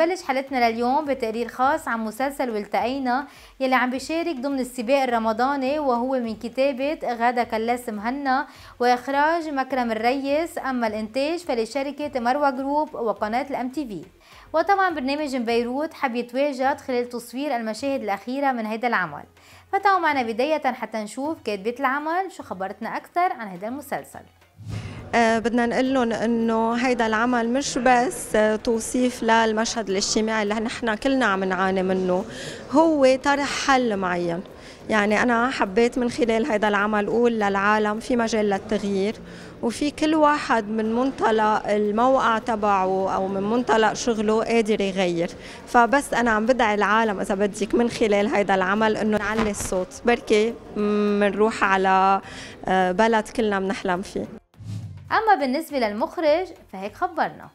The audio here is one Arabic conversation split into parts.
بلش حلقتنا لليوم بتقرير خاص عن مسلسل والتقينا يلي عم بيشارك ضمن السباق الرمضاني وهو من كتابة غادة كلاس مهنا وإخراج مكرم الريس أما الإنتاج فلشركة مروة جروب وقناة الأم تي في وطبعا برنامج بيروت حب يتواجد خلال تصوير المشاهد الأخيرة من هذا العمل فتعوا معنا بداية حتى نشوف كاتبة العمل شو خبرتنا أكثر عن هذا المسلسل آه، بدنا نقول لهم انه هيدا العمل مش بس توصيف للمشهد الاجتماعي اللي نحن كلنا عم نعاني منه هو طرح حل معين يعني انا حبيت من خلال هيدا العمل اقول للعالم في مجال للتغيير وفي كل واحد من منطلق الموقع تبعه او من منطلق شغله قادر يغير فبس انا عم بدعي العالم اذا بدك من خلال هيدا العمل انه نعلي الصوت بركي بنروح على آه، بلد كلنا بنحلم فيه أما بالنسبة للمخرج فهيك خبرنا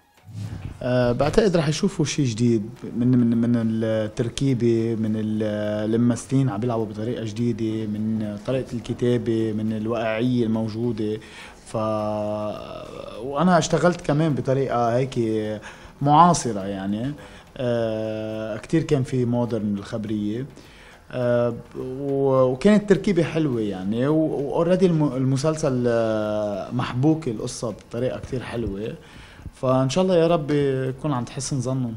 أه بعتقد رح يشوفوا شيء جديد من من من التركيبه من الممثلين عم بيلعبوا بطريقه جديده من طريقه الكتابه من الواقعيه الموجوده ف وانا اشتغلت كمان بطريقه هيك معاصره يعني أه كثير كان في مودرن الخبريه آه، وكانت تركيبه حلوه يعني واوريدي المسلسل آه، محبوك القصه بطريقه كتير حلوه فان شاء الله يا رب يكون عند حسن ظنهم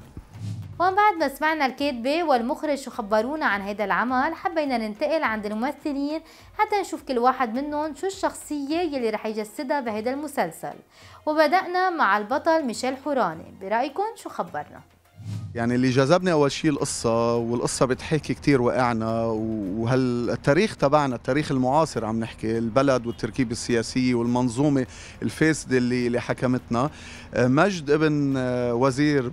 ومن بعد ما سمعنا الكاتبة والمخرج شو خبرونا عن هذا العمل حبينا ننتقل عند الممثلين حتى نشوف كل واحد منهم شو الشخصية يلي رح يجسدها بهذا المسلسل وبدأنا مع البطل ميشيل حوراني برأيكم شو خبرنا؟ يعني اللي جذبني اول شيء القصه والقصه بتحكي كثير واقعنا وهالتاريخ تبعنا التاريخ المعاصر عم نحكي البلد والتركيبه السياسيه والمنظومه الفاسده اللي اللي حكمتنا آه، مجد ابن آه، وزير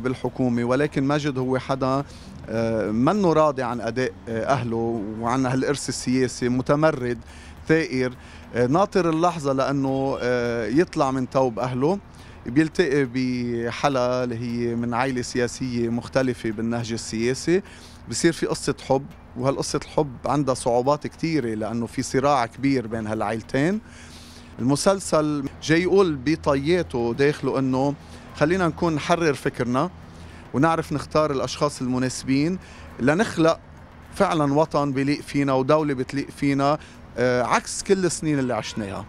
بالحكومه ولكن مجد هو حدا آه، منه راضي عن اداء اهله وعن هالارث السياسي متمرد ثائر ناطر اللحظه لانه يطلع من توب اهله بيلتقي بحلا اللي هي من عائلة سياسية مختلفة بالنهج السياسي بصير في قصة حب وهالقصة الحب عندها صعوبات كثيرة لأنه في صراع كبير بين هالعائلتين المسلسل جاي يقول بطياته داخله أنه خلينا نكون نحرر فكرنا ونعرف نختار الأشخاص المناسبين لنخلق فعلا وطن بليق فينا ودولة بتليق فينا آه، عكس كل السنين اللي عشناها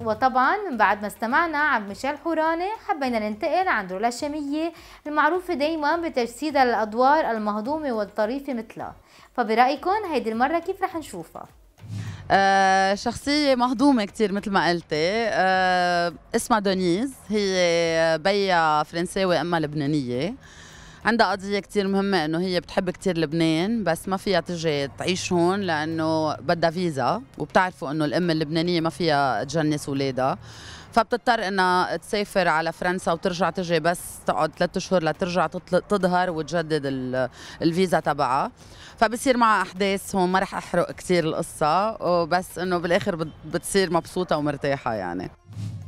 وطبعا من بعد ما استمعنا عن ميشيل حوراني حبينا ننتقل عند رولا الشامية المعروفة دايما بتجسيدها للأدوار المهضومة والطريفة مثلها فبرأيكم هيدي المرة كيف رح نشوفها؟ آه شخصية مهضومة كتير مثل ما قلتي آه اسمها دونيز هي بيا فرنساوي أما لبنانية آه عندها قضيه كثير مهمه انه هي بتحب كثير لبنان بس ما فيها تجي تعيش هون لانه بدها فيزا وبتعرفوا انه الام اللبنانيه ما فيها تجنس اولادها فبتضطر انها تسافر على فرنسا وترجع تجي بس تقعد ثلاث اشهر لترجع تظهر وتجدد الفيزا تبعها فبصير معها احداث هون ما رح احرق كثير القصه بس انه بالاخر بتصير مبسوطه ومرتاحه يعني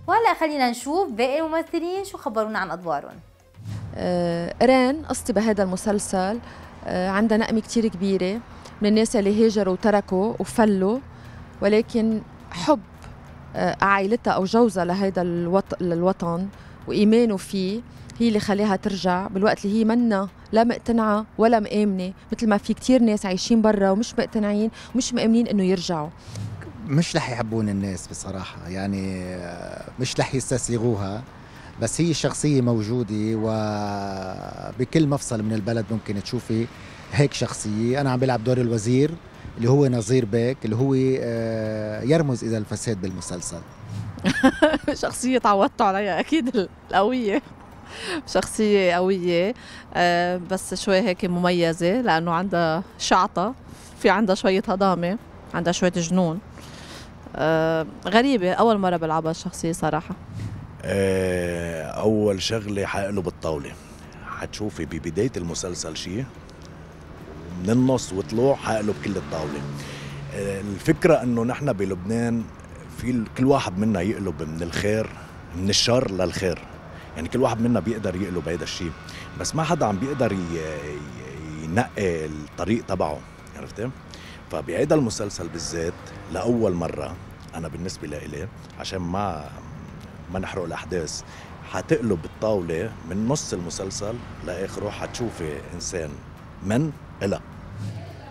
وهلا خلينا نشوف باقي الممثلين شو خبرونا عن ادوارهم آه، ران قصتي بهذا المسلسل آه، عندها نقمة كتير كبيرة من الناس اللي هاجروا وتركوا وفلوا ولكن حب آه، عائلتها أو جوزها لهذا الوطن وإيمانه فيه هي اللي خليها ترجع بالوقت اللي هي منا لا مقتنعة ولا مآمنة مثل ما في كتير ناس عايشين برا ومش مقتنعين ومش مآمنين إنه يرجعوا مش رح يحبون الناس بصراحة يعني مش رح يستسيغوها بس هي الشخصية موجودة وبكل مفصل من البلد ممكن تشوفي هيك شخصية أنا عم بلعب دور الوزير اللي هو نظير بيك اللي هو آه، يرمز إلى الفساد بالمسلسل شخصية تعودتوا عليها أكيد القوية شخصية قوية آه، بس شوي هيك مميزة لأنه عندها شعطة في عندها شوية هضامة عندها شوية جنون آه، غريبة أول مرة بلعبها الشخصية صراحة آه، اول شغله حقلب الطاوله حتشوفي ببدايه المسلسل شيء من النص وطلوع حقلب كل الطاوله آه، الفكره انه نحن بلبنان في كل واحد منا يقلب من الخير من الشر للخير يعني كل واحد منا بيقدر يقلب هيدا الشيء بس ما حدا عم بيقدر ينقي الطريق تبعه عرفتي فبهيدا المسلسل بالذات لاول مره انا بالنسبه لإلي عشان ما ما نحرق الاحداث حتقلب الطاوله من نص المسلسل لاخره حتشوفي انسان من إلها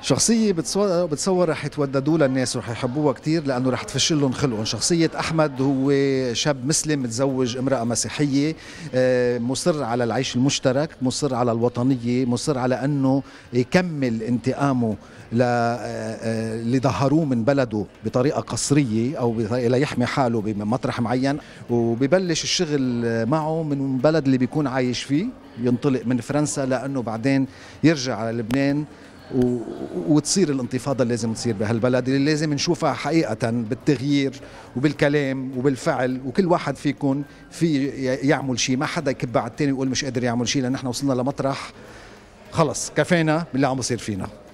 شخصية بتصور بتصور رح يتوددوا للناس الناس ورح يحبوها كثير لأنه رح تفش لهم خلقهم، شخصية أحمد هو شاب مسلم متزوج امرأة مسيحية آه، مصر على العيش المشترك، مصر على الوطنية، مصر على أنه يكمل انتقامه آه، آه، اللي ظهروه من بلده بطريقة قصرية أو ليحمي حاله بمطرح معين وببلش الشغل معه من بلد اللي بيكون عايش فيه ينطلق من فرنسا لأنه بعدين يرجع على لبنان و... وتصير الانتفاضه اللي لازم تصير بهالبلد اللي لازم نشوفها حقيقه بالتغيير وبالكلام وبالفعل وكل واحد فيكم في يعمل شيء ما حدا يكب على التاني ويقول مش قادر يعمل شيء لان نحن وصلنا لمطرح خلص كفينا باللي عم بصير فينا